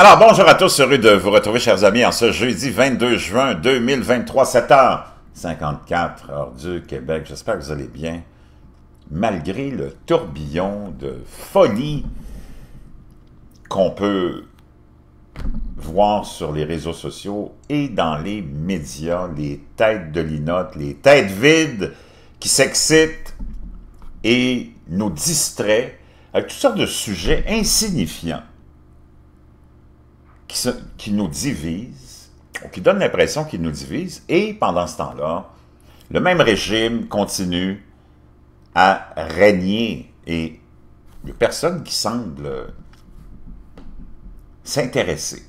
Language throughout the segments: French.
Alors, bonjour à tous, heureux de vous retrouver, chers amis, en ce jeudi 22 juin 2023, 7h54, heure du Québec. J'espère que vous allez bien, malgré le tourbillon de folie qu'on peut voir sur les réseaux sociaux et dans les médias, les têtes de linotte, les têtes vides qui s'excitent et nous distraient avec toutes sortes de sujets insignifiants qui, nous divise, ou qui donne l'impression qu'il nous divise, et pendant ce temps-là, le même régime continue à régner et il n'y a personne qui semble s'intéresser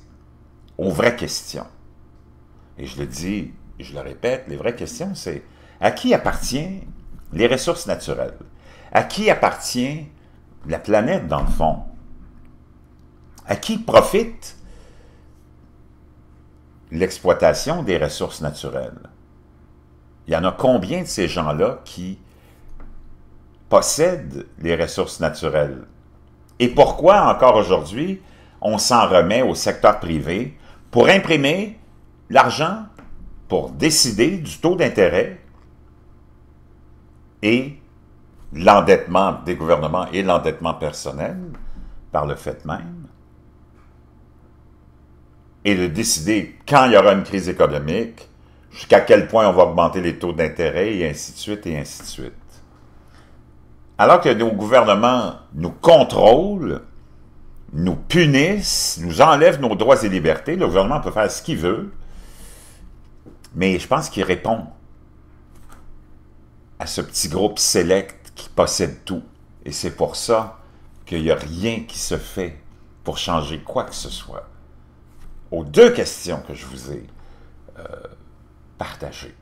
aux vraies questions. Et je le dis, je le répète, les vraies questions, c'est à qui appartient les ressources naturelles? À qui appartient la planète, dans le fond? À qui profite l'exploitation des ressources naturelles. Il y en a combien de ces gens-là qui possèdent les ressources naturelles? Et pourquoi encore aujourd'hui on s'en remet au secteur privé pour imprimer l'argent, pour décider du taux d'intérêt et l'endettement des gouvernements et l'endettement personnel par le fait même? et de décider quand il y aura une crise économique, jusqu'à quel point on va augmenter les taux d'intérêt, et ainsi de suite, et ainsi de suite. Alors que nos gouvernements nous contrôlent, nous punissent, nous enlèvent nos droits et libertés, le gouvernement peut faire ce qu'il veut, mais je pense qu'il répond à ce petit groupe select qui possède tout. Et c'est pour ça qu'il n'y a rien qui se fait pour changer quoi que ce soit aux deux questions que je vous ai euh, partagées.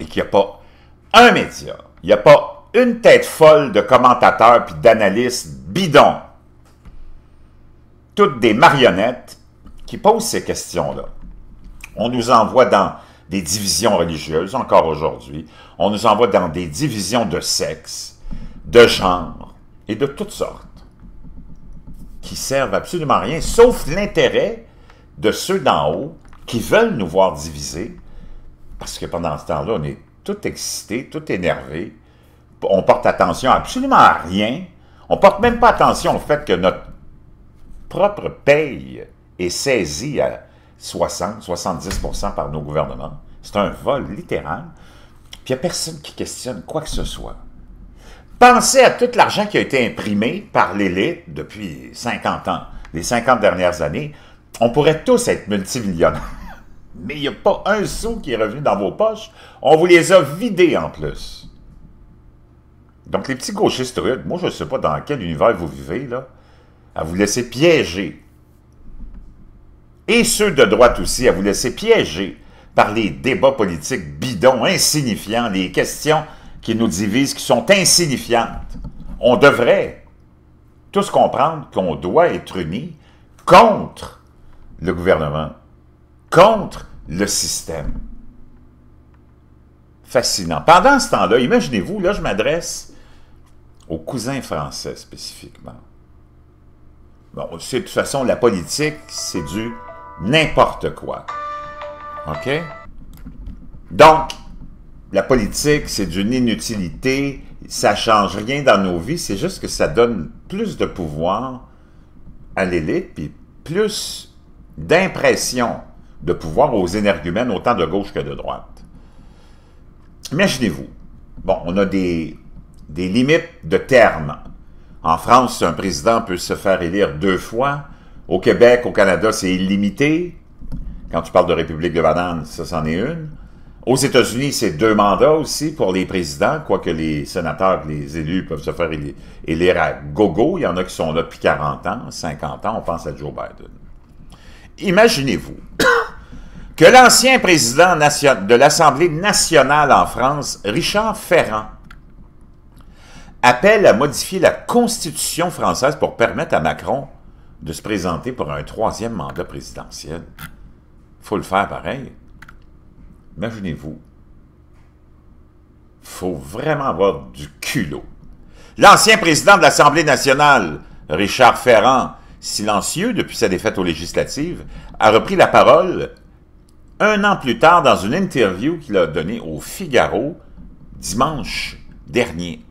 Et qu'il n'y a pas un média, il n'y a pas une tête folle de commentateurs puis d'analystes bidons. Toutes des marionnettes qui posent ces questions-là. On nous envoie dans des divisions religieuses encore aujourd'hui. On nous envoie dans des divisions de sexe, de genre et de toutes sortes qui servent absolument à rien, sauf l'intérêt de ceux d'en haut qui veulent nous voir divisés, parce que pendant ce temps-là, on est tout excité, tout énervé, on porte attention absolument à rien, on porte même pas attention au fait que notre propre paye est saisie à 60-70 par nos gouvernements. C'est un vol littéral. Puis il n'y a personne qui questionne quoi que ce soit. Pensez à tout l'argent qui a été imprimé par l'élite depuis 50 ans, les 50 dernières années, on pourrait tous être multimillionnaires, mais il n'y a pas un sou qui est revenu dans vos poches. On vous les a vidés en plus. Donc, les petits gauchistes moi, je ne sais pas dans quel univers vous vivez, là, à vous laisser piéger. Et ceux de droite aussi, à vous laisser piéger par les débats politiques bidons, insignifiants, les questions qui nous divisent, qui sont insignifiantes. On devrait tous comprendre qu'on doit être unis contre le gouvernement, contre le système. Fascinant. Pendant ce temps-là, imaginez-vous, là je m'adresse aux cousins français spécifiquement. Bon, de toute façon, la politique, c'est du n'importe quoi. OK? Donc, la politique, c'est d'une inutilité, ça change rien dans nos vies, c'est juste que ça donne plus de pouvoir à l'élite, puis plus d'impression de pouvoir aux énergumènes, autant de gauche que de droite. Imaginez-vous, bon, on a des, des limites de termes. En France, un président peut se faire élire deux fois. Au Québec, au Canada, c'est illimité. Quand tu parles de République de banane, ça, s'en est une. Aux États-Unis, c'est deux mandats aussi pour les présidents, quoique les sénateurs, les élus peuvent se faire élire à gogo. Il y en a qui sont là depuis 40 ans, 50 ans. On pense à Joe Biden imaginez-vous que l'ancien président de l'Assemblée nationale en France, Richard Ferrand, appelle à modifier la Constitution française pour permettre à Macron de se présenter pour un troisième mandat présidentiel. faut le faire pareil. Imaginez-vous. faut vraiment avoir du culot. L'ancien président de l'Assemblée nationale, Richard Ferrand, silencieux depuis sa défaite aux législatives, a repris la parole un an plus tard dans une interview qu'il a donnée au Figaro dimanche dernier.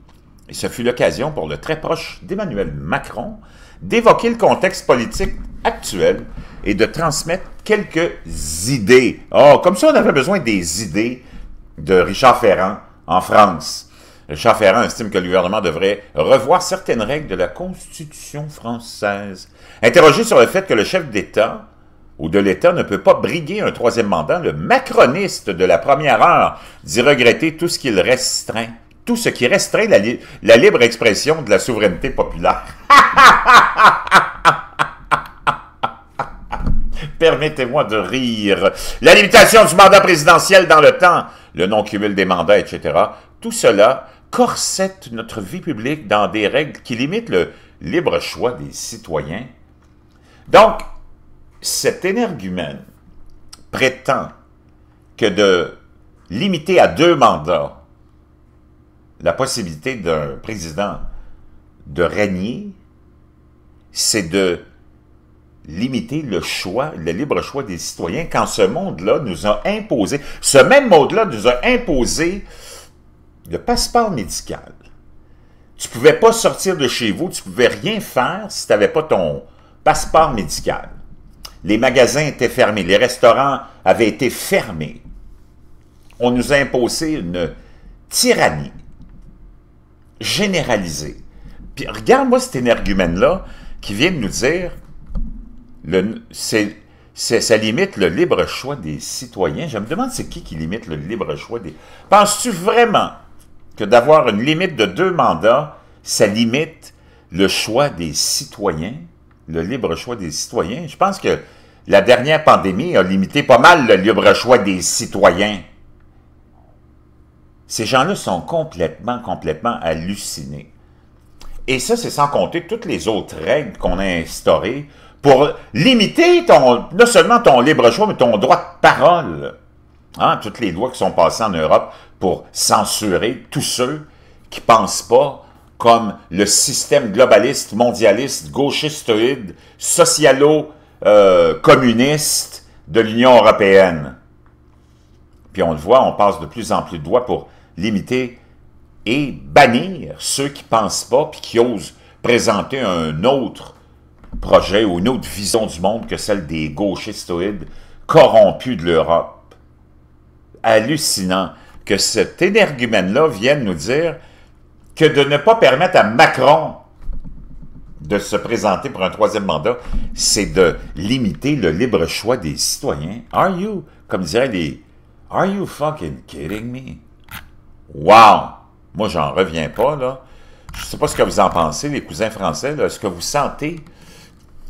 Et ce fut l'occasion pour le très proche d'Emmanuel Macron d'évoquer le contexte politique actuel et de transmettre quelques idées. Oh, comme ça, on avait besoin des idées de Richard Ferrand en France. Jean Ferrand estime que le gouvernement devrait revoir certaines règles de la Constitution française. Interrogé sur le fait que le chef d'État ou de l'État ne peut pas briguer un troisième mandat, le macroniste de la première heure dit regretter tout ce qu'il restreint, tout ce qui restreint la, la libre expression de la souveraineté populaire. Permettez-moi de rire. La limitation du mandat présidentiel dans le temps, le non-cumul des mandats, etc. Tout cela corsette notre vie publique dans des règles qui limitent le libre choix des citoyens. Donc, cet énergumène prétend que de limiter à deux mandats la possibilité d'un président de régner, c'est de limiter le choix, le libre choix des citoyens quand ce monde-là nous a imposé, ce même monde-là nous a imposé le passeport médical, tu pouvais pas sortir de chez vous, tu pouvais rien faire si tu n'avais pas ton passeport médical. Les magasins étaient fermés, les restaurants avaient été fermés. On nous a imposé une tyrannie généralisée. Puis regarde-moi cet énergumène-là qui vient de nous dire c'est ça limite le libre choix des citoyens. Je me demande c'est qui qui limite le libre choix des... Penses-tu vraiment que d'avoir une limite de deux mandats, ça limite le choix des citoyens, le libre choix des citoyens. Je pense que la dernière pandémie a limité pas mal le libre choix des citoyens. Ces gens-là sont complètement, complètement hallucinés. Et ça, c'est sans compter toutes les autres règles qu'on a instaurées pour limiter ton, non seulement ton libre choix, mais ton droit de parole. Hein, toutes les lois qui sont passées en Europe pour censurer tous ceux qui ne pensent pas comme le système globaliste, mondialiste, gauchistoïde, socialo-communiste euh, de l'Union européenne. Puis on le voit, on passe de plus en plus de doigts pour limiter et bannir ceux qui ne pensent pas puis qui osent présenter un autre projet ou une autre vision du monde que celle des gauchistoïdes corrompus de l'Europe. Hallucinant que cet énergumène-là vienne nous dire que de ne pas permettre à Macron de se présenter pour un troisième mandat, c'est de limiter le libre choix des citoyens. Are you, comme diraient les... Are you fucking kidding me? Wow! Moi, j'en reviens pas, là. Je sais pas ce que vous en pensez, les cousins français. Est-ce que vous sentez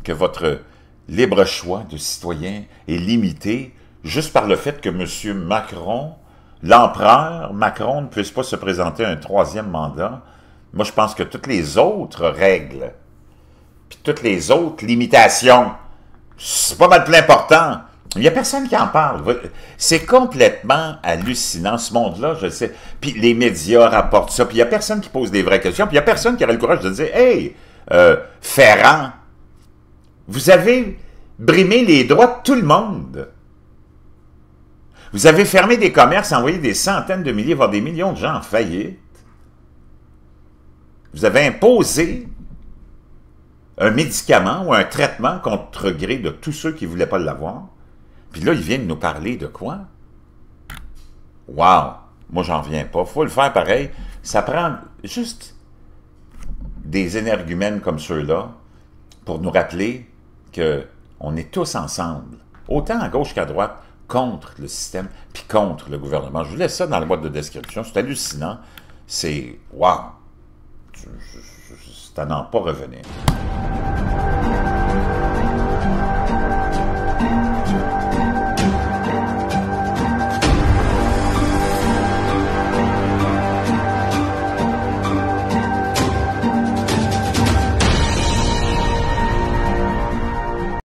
que votre libre choix de citoyen est limité juste par le fait que M. Macron l'empereur Macron ne puisse pas se présenter à un troisième mandat, moi, je pense que toutes les autres règles, puis toutes les autres limitations, c'est pas mal plus important. Il n'y a personne qui en parle. C'est complètement hallucinant, ce monde-là, je sais. Puis les médias rapportent ça, puis il n'y a personne qui pose des vraies questions, puis il n'y a personne qui aurait le courage de dire « Hey, euh, Ferrand, vous avez brimé les droits de tout le monde. » Vous avez fermé des commerces, envoyé des centaines de milliers, voire des millions de gens en faillite. Vous avez imposé un médicament ou un traitement contre gré de tous ceux qui ne voulaient pas l'avoir. Puis là, ils viennent nous parler de quoi? waouh Moi, j'en viens pas. faut le faire pareil. Ça prend juste des énergumènes comme ceux-là pour nous rappeler que est tous ensemble, autant à gauche qu'à droite contre le système, puis contre le gouvernement. Je vous laisse ça dans la boîte de description. C'est hallucinant. C'est... Wow! Ça n'en pas revenir.